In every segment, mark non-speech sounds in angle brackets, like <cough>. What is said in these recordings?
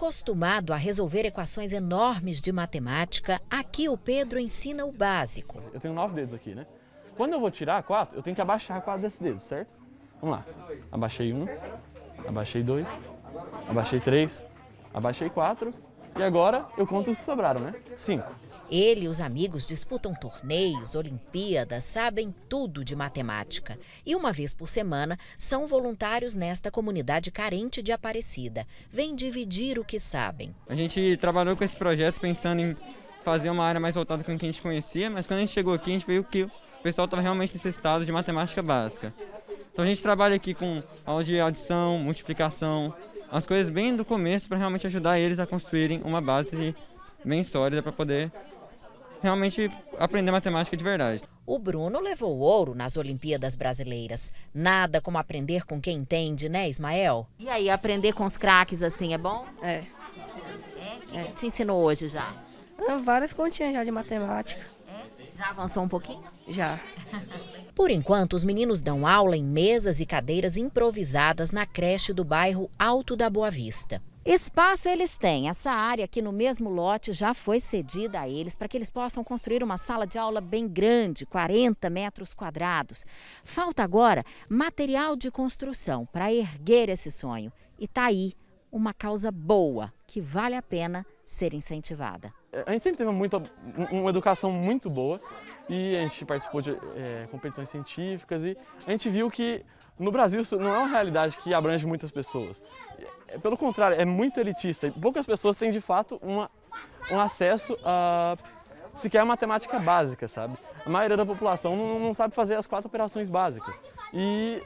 Acostumado a resolver equações enormes de matemática, aqui o Pedro ensina o básico. Eu tenho nove dedos aqui, né? Quando eu vou tirar quatro, eu tenho que abaixar quatro desses dedos, certo? Vamos lá. Abaixei um, abaixei dois, abaixei três, abaixei quatro. E agora eu conto os que sobraram, né? Cinco. Ele e os amigos disputam torneios, Olimpíadas, sabem tudo de matemática. E uma vez por semana são voluntários nesta comunidade carente de Aparecida. Vêm dividir o que sabem. A gente trabalhou com esse projeto pensando em fazer uma área mais voltada com o que a gente conhecia, mas quando a gente chegou aqui, a gente viu que o pessoal estava realmente necessitado de matemática básica. Então a gente trabalha aqui com aula de adição, multiplicação, as coisas bem do começo para realmente ajudar eles a construírem uma base mensórias para poder realmente aprender matemática de verdade. O Bruno levou ouro nas Olimpíadas Brasileiras. Nada como aprender com quem entende, né, Ismael? E aí, aprender com os craques assim é bom? É. É? é. te ensinou hoje já? Várias continhas já de matemática. É? Já avançou um pouquinho? Já. <laughs> Por enquanto, os meninos dão aula em mesas e cadeiras improvisadas na creche do bairro Alto da Boa Vista. Espaço eles têm. Essa área aqui no mesmo lote já foi cedida a eles para que eles possam construir uma sala de aula bem grande, 40 metros quadrados. Falta agora material de construção para erguer esse sonho. E está aí uma causa boa que vale a pena ser incentivada. É, a gente sempre teve muito, uma educação muito boa e a gente participou de é, competições científicas e a gente viu que no Brasil, isso não é uma realidade que abrange muitas pessoas. É, pelo contrário, é muito elitista poucas pessoas têm de fato uma, um acesso a sequer a matemática básica, sabe? A maioria da população não, não sabe fazer as quatro operações básicas. E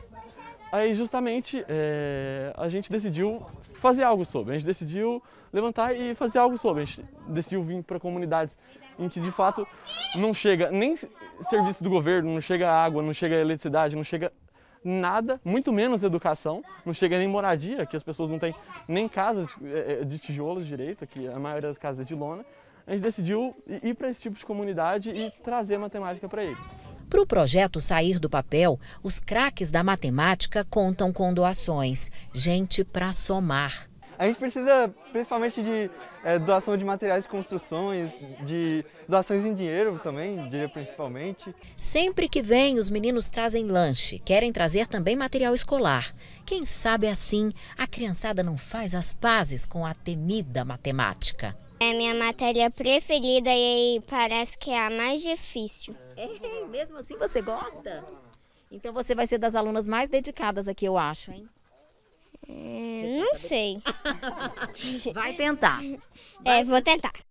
aí, justamente, é, a gente decidiu fazer algo sobre. A gente decidiu levantar e fazer algo sobre. A gente decidiu vir para comunidades em que, de fato, não chega nem serviço do governo, não chega água, não chega eletricidade, não chega nada, muito menos educação, não chega nem moradia, que as pessoas não têm nem casas é, é, de tijolos direito, que a maioria das casas é de lona. A gente decidiu ir para esse tipo de comunidade e trazer matemática para eles. Para o projeto sair do papel, os craques da matemática contam com doações, gente para somar. A gente precisa principalmente de é, doação de materiais de construções, de doações em dinheiro também, diria principalmente. Sempre que vem, os meninos trazem lanche, querem trazer também material escolar. Quem sabe assim, a criançada não faz as pazes com a temida matemática. É minha matéria preferida e parece que é a mais difícil. É, mesmo assim você gosta? Então você vai ser das alunas mais dedicadas aqui, eu acho, hein? Não sei. Vai <laughs> tentar. Vai. É, vou tentar.